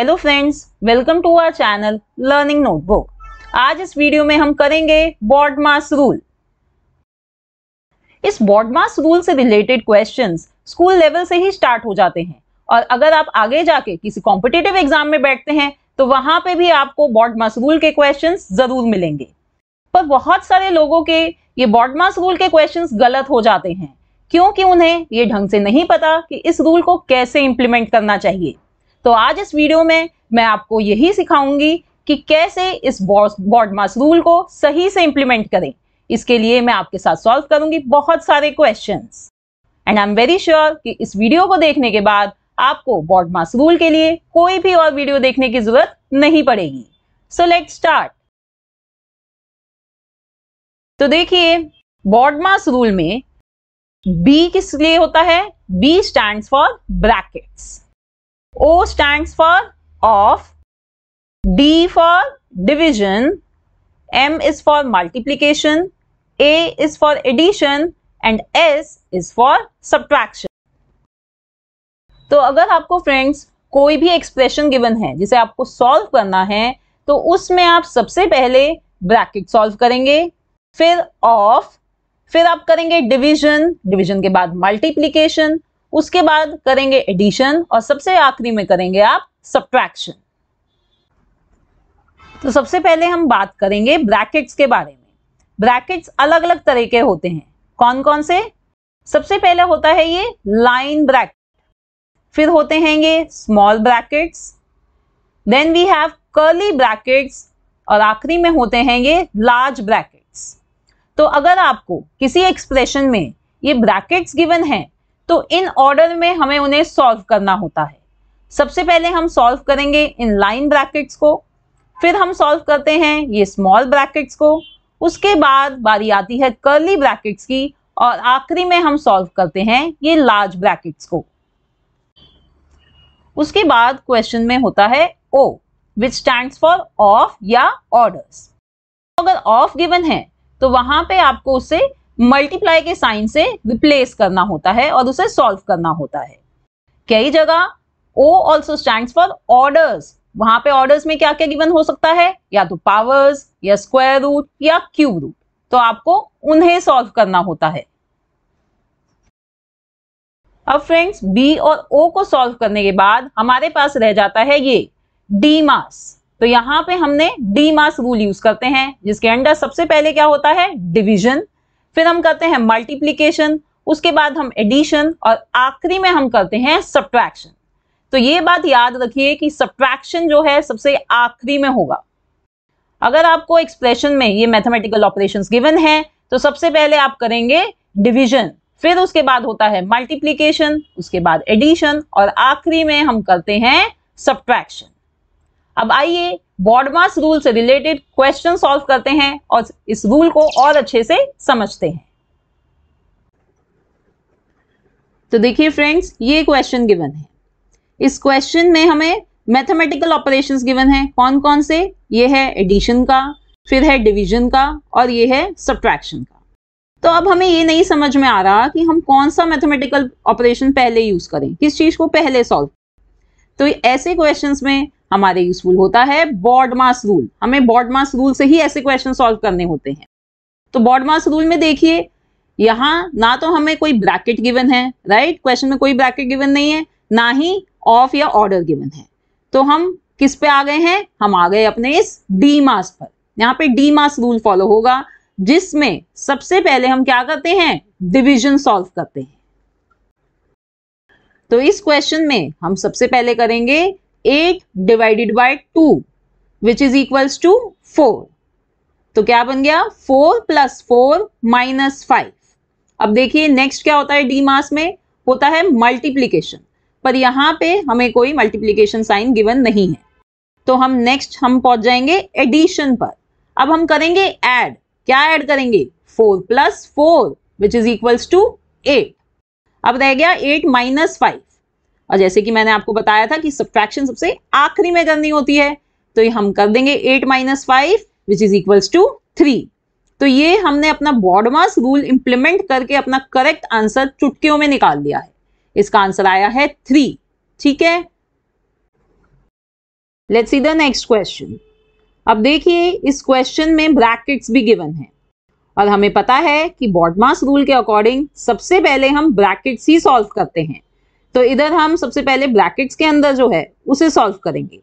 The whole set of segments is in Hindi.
Hello friends welcome to our channel learning notebook आज इस वीडियो में हम करेंगे बॉडमास रूल इस बॉडमास रूल से रिलेटेड क्वेश्चंस स्कूल लेवल से ही स्टार्ट हो जाते हैं और अगर आप आगे जाके किसी कॉम्पिटेटिव एग्जाम में बैठते हैं तो वहां पे भी आपको बॉडमास रूल के क्वेश्चन जरूर मिलेंगे पर बहुत सारे लोगों के ये बॉडमास रूल के क्वेश्चन गलत हो जाते हैं क्योंकि उन्हें ये ढंग से नहीं पता कि इस रूल को कैसे इंप्लीमेंट करना चाहिए तो आज इस वीडियो में मैं आपको यही सिखाऊंगी कि कैसे इस मास रूल को सही से इंप्लीमेंट करें इसके लिए मैं आपके साथ सॉल्व करूंगी बहुत सारे question and I am very sure कि इस वीडियो को देखने के बाद आपको मास रूल के लिए कोई भी और वीडियो देखने की जरूरत नहीं पड़ेगी सो लेट स्टार्ट तो देखिए मास रूल में बी किस लिए होता है B stand for brackets O stands for of, D for division, M is for multiplication, A is for addition and S is for subtraction. तो अगर आपको फ्रेंड्स कोई भी एक्सप्रेशन गिवन है जिसे आपको सॉल्व करना है तो उसमें आप सबसे पहले ब्रैकेट सॉल्व करेंगे फिर ऑफ फिर आप करेंगे डिवीजन डिवीजन के बाद मल्टीप्लीकेशन उसके बाद करेंगे एडिशन और सबसे आखिरी में करेंगे आप सब्ट्रैक्शन तो सबसे पहले हम बात करेंगे ब्रैकेट्स के बारे में ब्रैकेट्स अलग अलग तरह के होते हैं कौन कौन से सबसे पहले होता है ये लाइन ब्रैकेट फिर होते हैं ये small brackets then we have curly brackets और आखिरी में होते हैं ये लार्ज ब्रैकेट्स तो अगर आपको किसी एक्सप्रेशन में ये ब्रैकेट्स गिवन है तो इन ऑर्डर में हमें उन्हें सॉल्व करना होता है सबसे पहले हम सॉल्व करेंगे इन लाइन ब्रैकेट्स को फिर हम सॉल्व करते हैं ये स्मॉल ब्रैकेट्स को उसके बाद बारी आती है कर्ली ब्रैकेट्स की और आखिरी में हम सॉल्व करते हैं ये लार्ज ब्रैकेट्स को उसके बाद क्वेश्चन में होता है O which stand for of या ऑर्डर्स अगर ऑफ गिवन है तो वहां पे आपको उसे मल्टीप्लाई के साइन से रिप्लेस करना होता है और उसे सॉल्व करना होता है कई जगह O also stand for orders वहां पे ऑर्डर्स में क्या क्या गिवन हो सकता है या तो पावर्स या स्क्वायर रूट या क्यूब रूट तो आपको उन्हें सॉल्व करना होता है अब फ्रेंड्स बी और ओ को सॉल्व करने के बाद हमारे पास रह जाता है ये डी मास तो यहां पे हमने डी मास रूल यूज करते हैं जिसके अंडर सबसे पहले क्या होता है डिविजन फिर हम करते हैं मल्टीप्लीकेशन उसके बाद हम एडिशन और आखिरी में हम करते हैं सब्ट्रैक्शन तो ये बात याद रखिए कि सब्ट्रैक्शन जो है सबसे आखिरी में होगा अगर आपको एक्सप्रेशन में ये मैथमेटिकल ऑपरेशंस गिवन है तो सबसे पहले आप करेंगे डिवीजन फिर उसके बाद होता है मल्टीप्लीकेशन उसके बाद एडिशन और आखिरी में हम करते हैं सब्ट्रैक्शन अब आइए बॉडमास रूल से रिलेटेड क्वेश्चन सॉल्व करते हैं और इस रूल को और अच्छे से समझते हैं तो देखिए फ्रेंड्स ये क्वेश्चन गिवन है इस क्वेश्चन में हमें मैथमेटिकल ऑपरेशंस गिवन है कौन कौन से ये है एडिशन का फिर है डिवीजन का और ये है सब्ट्रैक्शन का तो अब हमें ये नहीं समझ में आ रहा कि हम कौन सा मैथमेटिकल ऑपरेशन पहले यूज करें किस चीज को पहले सॉल्व तो ऐसे क्वेश्चंस में हमारे यूजफुल होता है बॉडमास रूल हमें बॉडमास रूल से ही ऐसे क्वेश्चन सॉल्व करने होते हैं तो बॉडमास रूल में देखिए यहां ना तो हमें कोई ब्रैकेट गिवन है राइट right? क्वेश्चन में कोई ब्रैकेट गिवन नहीं है ना ही ऑफ या ऑर्डर गिवन है तो हम किस पे आ गए हैं हम आ गए अपने इस डी मास पर यहाँ पे डी मास रूल फॉलो होगा जिसमें सबसे पहले हम क्या करते हैं डिवीजन सॉल्व करते हैं तो इस क्वेश्चन में हम सबसे पहले करेंगे eight divided by two which is equals to four तो क्या बन गया four plus four minus five अब देखिए नेक्स्ट क्या होता है डी मास में होता है मल्टीप्लीकेशन पर यहां पे हमें कोई मल्टीप्लीकेशन साइन गिवन नहीं है तो हम नेक्स्ट हम पहुंच जाएंगे एडिशन पर अब हम करेंगे एड क्या एड करेंगे four plus four which is equals to eight अब रह गया एट माइनस फाइव और जैसे कि मैंने आपको बताया था कि सब्ट्रैक्शन सबसे आखिरी में करनी होती है तो ये हम कर देंगे eight minus five which is equals to three तो ये हमने अपना बॉडमास रूल इंप्लीमेंट करके अपना करेक्ट आंसर चुटकियों में निकाल दिया है इसका आंसर आया है थ्री ठीक है let's see the next question अब देखिए इस क्वेश्चन में ब्रैकेट्स भी गिवन है और हमें पता है कि बॉडमास रूल के अकॉर्डिंग सबसे पहले हम ब्रैकेट्स ही सॉल्व करते हैं तो इधर हम सबसे पहले ब्रैकेट्स के अंदर जो है उसे सॉल्व करेंगे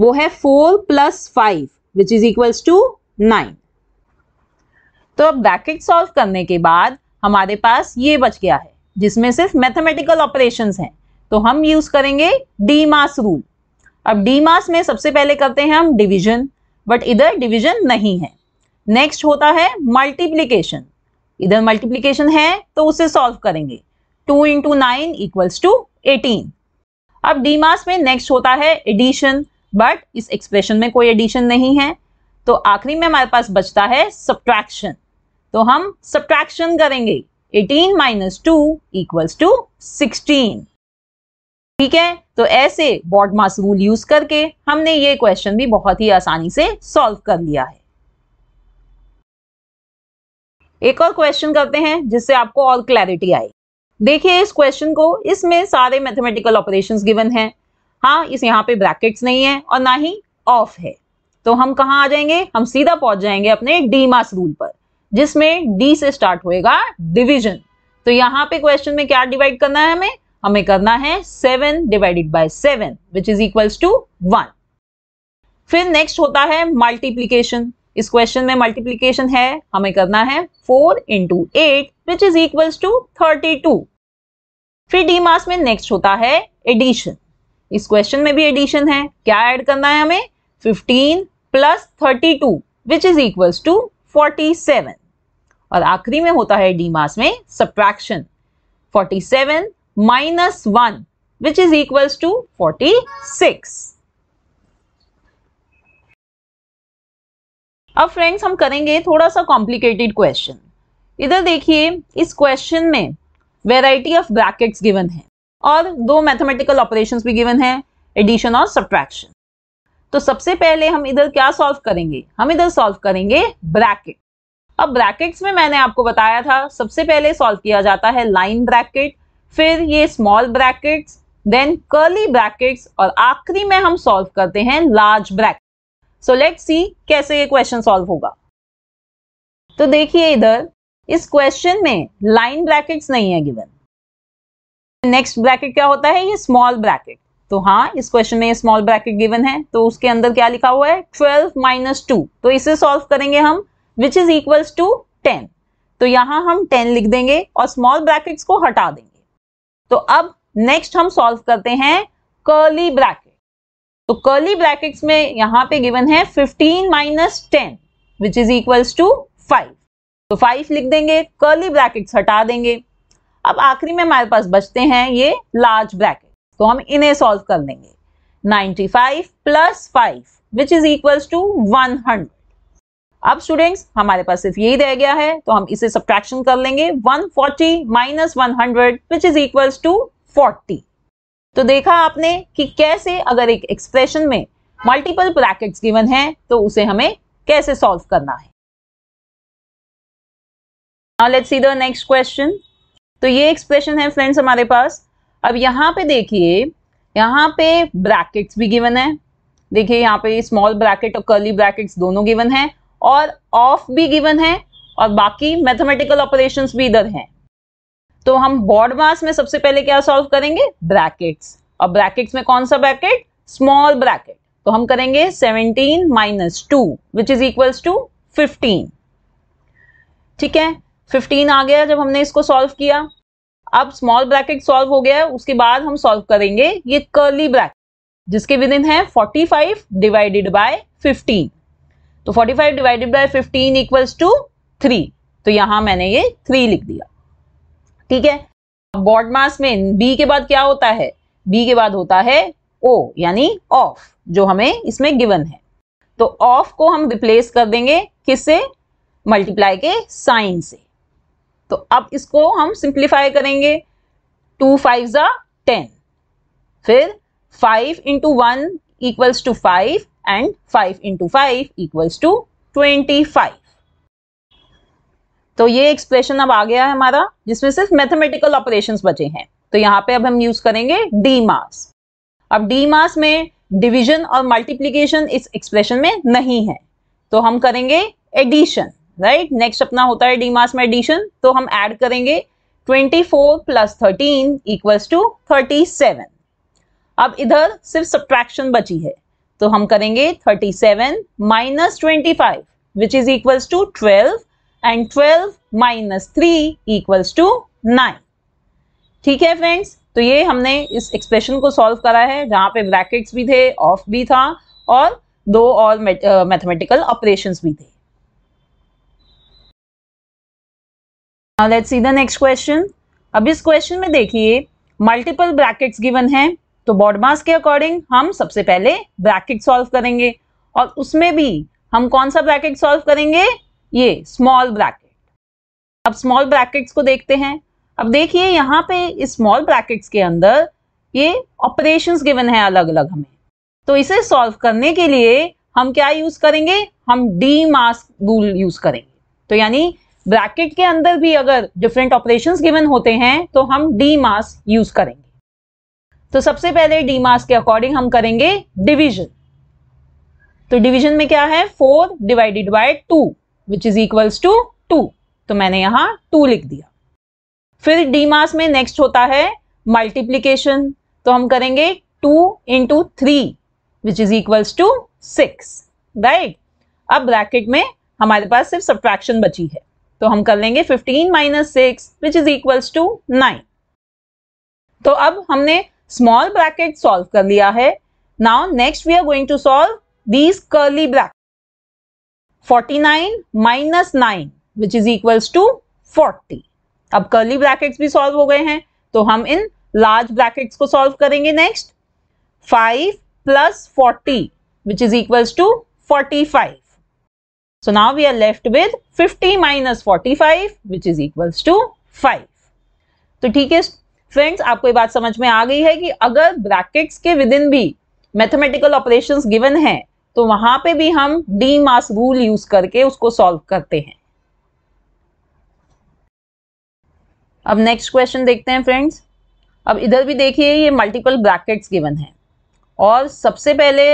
वो है four plus five which is equals to nine तो अब ब्रैकेट सॉल्व करने के बाद हमारे पास ये बच गया है जिसमें सिर्फ मैथमेटिकल ऑपरेशंस हैं तो हम यूज करेंगे डी मास रूल अब डी मास में सबसे पहले करते हैं हम डिवीजन बट इधर डिवीजन नहीं है नेक्स्ट होता है मल्टीप्लीकेशन इधर मल्टीप्लीकेशन है तो उसे सॉल्व करेंगे two into nine equals to eighteen अब डी मास में नेक्स्ट होता है एडिशन बट इस एक्सप्रेशन में कोई एडिशन नहीं है तो आखिरी में हमारे पास बचता है सब्ट्रैक्शन तो हम सब्ट्रैक्शन करेंगे 18 minus two equals to sixteen ठीक है तो ऐसे बॉड मास रूल यूज करके हमने ये क्वेश्चन भी बहुत ही आसानी से सॉल्व कर लिया है एक और क्वेश्चन करते हैं जिससे आपको और क्लैरिटी आए देखिए इस क्वेश्चन को इसमें सारे मैथमेटिकल ऑपरेशंस गिवन हैं हाँ इस यहाँ पे ब्रैकेट्स नहीं है और ना ही ऑफ है तो हम कहाँ आ जाएंगे हम सीधा पहुंच जाएंगे अपने डी मास रूल पर जिसमें डी से स्टार्ट होएगा डिवीजन तो यहाँ पे क्वेश्चन में क्या डिवाइड करना है हमें हमें करना है seven divided by seven which is equals to one फिर नेक्स्ट होता है मल्टीप्लीकेशन इस क्वेश्चन में मल्टीप्लीकेशन है हमें करना है four into eight which is equals to thirty two फिर डी मास में नेक्स्ट होता है एडिशन इस क्वेश्चन में भी एडिशन है क्या ऐड करना है हमें fifteen plus thirty two which is equals to forty seven और आखिरी में होता है डी मास में subtraction forty seven minus one which is equals to forty six अब फ्रेंड्स हम करेंगे थोड़ा सा कॉम्प्लिकेटेड क्वेश्चन इधर देखिए इस क्वेश्चन में वेराइटी ऑफ ब्रैकेट्स गिवन है और दो मैथमेटिकल ऑपरेशंस भी गिवन है एडिशन और सब्ट्रैक्शन तो सबसे पहले हम इधर क्या सॉल्व करेंगे हम इधर सॉल्व करेंगे ब्रैकेट अब ब्रैकेट्स में मैंने आपको बताया था सबसे पहले सॉल्व किया जाता है लाइन ब्रैकेट फिर ये small brackets then curly brackets और आखिरी में हम सॉल्व करते हैं large bracket so let see कैसे ये क्वेश्चन सॉल्व होगा तो देखिए इधर इस क्वेश्चन में लाइन ब्रैकेट्स नहीं है गिवन नेक्स्ट ब्रैकेट क्या होता है ये स्मॉल ब्रैकेट तो हाँ इस क्वेश्चन में ये स्मॉल ब्रैकेट गिवन है तो उसके अंदर क्या लिखा हुआ है ट्वेल्व माइनस टू तो इसे सॉल्व करेंगे हम which is equals to ten तो यहां हम टेन लिख देंगे और स्मॉल ब्रैकेट्स को हटा देंगे तो अब नेक्स्ट हम सॉल्व करते हैं कर्ली ब्रैकेट तो कर्ली ब्रैकेट्स में यहां पे गिवन है 15 minus ten which is equals to 5 तो 5 लिख देंगे कर्ली ब्रैकेट्स हटा देंगे अब आखिरी में हमारे पास बचते हैं ये लार्ज ब्रैकेट तो हम इन्हें सॉल्व कर लेंगे 95 five plus five which is equals to one अब स्टूडेंट्स हमारे पास सिर्फ यही रह गया है तो हम इसे सब्ट्रैक्शन कर लेंगे 140 forty minus one hundred which is equals to forty तो देखा आपने कि कैसे अगर एक एक्सप्रेशन में मल्टीपल ब्रैकेट्स गिवन है तो उसे हमें कैसे सॉल्व करना है now let's see the next question तो ये एक्सप्रेशन है फ्रेंड्स हमारे पास अब यहाँ पे देखिए यहाँ पे ब्रैकेट्स भी गिवन है देखिए यहाँ पे स्मॉल ब्रैकेट और कर्ली ब्रैकेट्स दोनों गिवन है और ऑफ भी गिवन है और बाकी मैथमेटिकल ऑपरेशंस भी इधर हैं तो हम बॉड मास में सबसे पहले क्या सॉल्व करेंगे ब्रैकेट्स और ब्रैकेट्स में कौन सा ब्रैकेट स्मॉल ब्रैकेट तो हम करेंगे 17 minus two which is equals to fifteen ठीक है फिफ्टीन आ गया जब हमने इसको सॉल्व किया अब स्मॉल ब्रैकेट सॉल्व हो गया उसके बाद हम सॉल्व करेंगे ये कर्ली ब्रैकेट जिसके विद इन है 45 डिवाइडेड बाय 15 तो 45 डिवाइडेड बाय 15 इक्वल्स टू 3 तो यहां मैंने ये 3 लिख दिया ठीक है बॉड मास में बी के बाद क्या होता है बी के बाद होता है ओ यानी ऑफ जो हमें इसमें गिवन है तो ऑफ को हम रिप्लेस कर देंगे किससे मल्टीप्लाई के साइन से तो अब इसको हम सिंप्लीफाई करेंगे टू फाइव ज़ा टेन फिर five into one equals to five and five into five equals to twenty five तो ये एक्सप्रेशन अब आ गया है हमारा जिसमें सिर्फ मैथमेटिकल ऑपरेशन बचे हैं तो यहाँ पे अब हम यूज करेंगे डी मास अब डी मास में डिविजन और मल्टीप्लीकेशन इस एक्सप्रेशन में नहीं है तो हम करेंगे एडिशन राइट नेक्स्ट अपना होता है डी मास में एडिशन तो हम ऐड करेंगे 24 four plus thirteen equals to thirty seven अब इधर सिर्फ सब्ट्रैक्शन बची है तो हम करेंगे 37 seven minus twenty five which is equals to twelve and twelve minus three equals to nine ठीक है फ्रेंड्स तो ये हमने इस एक्सप्रेशन को सॉल्व करा है जहां पे ब्रैकेट्स भी थे ऑफ भी था और दो और मैथमेटिकल ऑपरेशन भी थे let's see the next question अब इस क्वेश्चन में देखिए मल्टीपल ब्रैकेट्स गिवन है तो मास के अकॉर्डिंग हम सबसे पहले ब्रैकेट सॉल्व करेंगे और उसमें भी हम कौन सा ब्रैकेट सॉल्व करेंगे ये स्मॉल ब्रैकेट अब स्मॉल ब्रैकेट्स को देखते हैं अब देखिए यहाँ पे इस स्मॉल ब्रैकेट्स के अंदर ये ऑपरेशंस गिवन है अलग अलग हमें तो इसे सॉल्व करने के लिए हम क्या यूज करेंगे हम डी मास्क रूल यूज करेंगे तो यानी ब्रैकेट के अंदर भी अगर डिफरेंट ऑपरेशन गिवन होते हैं तो हम डी मास यूज करेंगे तो सबसे पहले डी मास के अकॉर्डिंग हम करेंगे डिवीजन तो डिवीजन में क्या है four divided by two which is equals to two two मैंने यहाँ टू लिख दिया फिर डी मास में नेक्स्ट होता है मल्टीप्लीकेशन तो हम करेंगे two into three which is equals to six right अब ब्रैकेट में हमारे पास सिर्फ सब्ट्रैक्शन बची है तो हम कर लेंगे fifteen minus six which is equals to nine तो अब हमने स्मॉल ब्रैकेट सॉल्व कर लिया है now next we are going to solve these curly bracket 49 minus nine which is equals to 40 अब कर्ली ब्रैकेट्स भी सॉल्व हो गए हैं तो हम इन लार्ज ब्रैकेट्स को सॉल्व करेंगे next 5 plus 40 which is equals to 45 so now we are left with 50 minus 45 which is equals to 5 तो ठीक है फ्रेंड्स आपको ये बात समझ में आ गई है कि अगर ब्रैकेट्स के विद इन भी मैथमेटिकल ऑपरेशंस गिवन है तो वहां पे भी हम डी मास रूल यूज करके उसको सॉल्व करते हैं अब नेक्स्ट क्वेश्चन देखते हैं फ्रेंड्स अब इधर भी देखिए ये मल्टीपल ब्रैकेट्स गिवन है और सबसे पहले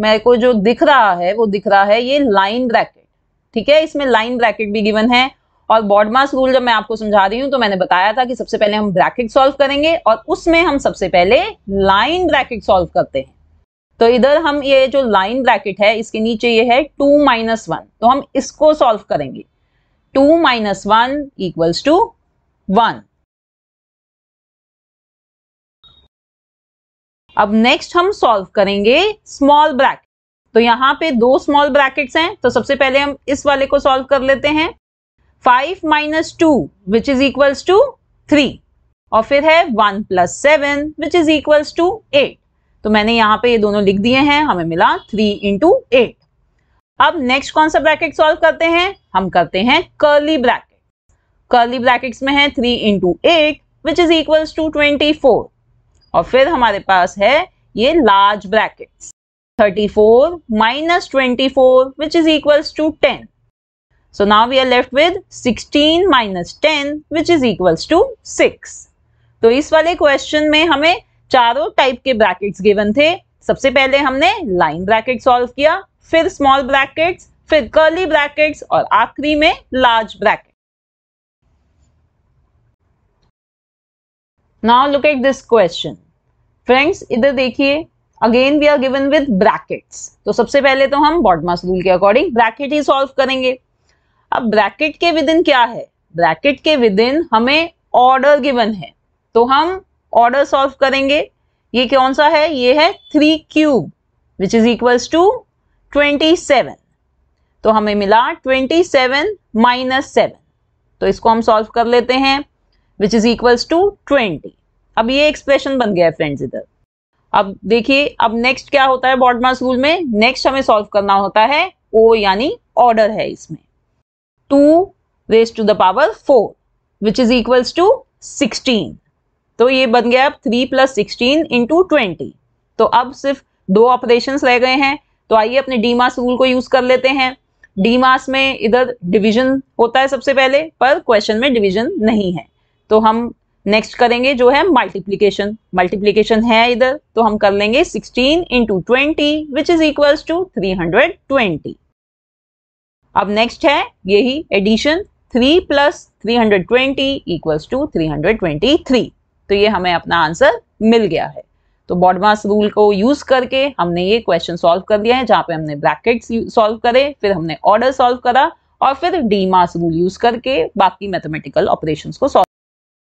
मेरे को जो दिख रहा है वो दिख रहा है ये लाइन ब्रैकेट ठीक है इसमें लाइन ब्रैकेट भी गिवन है और बॉडमास रूल जब मैं आपको समझा रही हूँ तो मैंने बताया था कि सबसे पहले हम ब्रैकेट सॉल्व करेंगे और उसमें हम सबसे पहले लाइन ब्रैकेट सॉल्व करते हैं तो इधर हम ये जो लाइन ब्रैकेट है इसके नीचे ये है टू माइनस वन तो हम इसको सॉल्व करेंगे two minus one equals to one अब नेक्स्ट हम सॉल्व करेंगे स्मॉल ब्रैकेट तो यहां पे दो स्मॉल ब्रैकेट्स हैं तो सबसे पहले हम इस वाले को सॉल्व कर लेते हैं five minus two which is equals to three और फिर है one plus seven which is equals to eight तो मैंने यहाँ पे ये दोनों लिख दिए हैं हमें मिला थ्री इंटू एट अब नेक्स्ट कौन सा ब्रैकेट सॉल्व करते हैं हम करते हैं कर्ली ब्रैकेट कर्ली ब्रैकेट्स में है three into eight which is equal to twenty four और फिर हमारे पास है ये large bracket four minus twenty four which is equal to ten so now we are left with sixteen minus ten which is equals to six तो इस वाले क्वेश्चन में हमें चारों टाइप के ब्रैकेट्स गिवन थे सबसे पहले हमने लाइन ब्रैकेट सॉल्व किया फिर स्मॉल ब्रैकेट्स फिर कर्ली ब्रैकेट्स और आखिरी में large bracket now look at this question friends इधर देखिए again we are given with brackets तो सबसे पहले तो हम बॉडमास रूल के अकॉर्डिंग ब्रैकेट ही सॉल्व करेंगे अब ब्रैकेट के विद इन क्या है ब्रैकेट के विद इन हमें ऑर्डर गिवन है तो हम ऑर्डर सॉल्व करेंगे ये कौन सा है ये है three cube which is equals to twenty seven तो हमें मिला ट्वेंटी सेवन माइनस सेवन तो इसको हम सॉल्व कर लेते हैं which is equals to twenty अब ये एक्सप्रेशन बन गया है फ्रेंड्स इधर अब देखिए अब नेक्स्ट क्या होता है बॉडमास रूल में नेक्स्ट हमें सॉल्व करना होता है ओ यानी ऑर्डर है इसमें two raise to the power four which is equals to sixteen तो ये बन गया अब three plus sixteen into twenty तो अब सिर्फ दो ऑपरेशन रह गए हैं तो आइए अपने डी मास रूल को यूज कर लेते हैं डी मास में इधर डिवीजन होता है सबसे पहले पर क्वेश्चन में डिवीजन नहीं है तो हम नेक्स्ट करेंगे जो है मल्टीप्लीकेशन मल्टीप्लीकेशन है इधर तो हम कर लेंगे sixteen into twenty which is equal to three hundred twenty अब नेक्स्ट है यही addition three plus three hundred twenty equals to three hundred twenty three तो ये हमें अपना आंसर मिल गया है तो बॉडमास रूल को यूज करके हमने ये क्वेश्चन सॉल्व कर दिया है जहां पे हमने ब्रैकेट सॉल्व करे फिर हमने ऑर्डर सॉल्व करा और फिर डी मास रूल यूज करके बाकी मैथमेटिकल ऑपरेशन को सॉल्व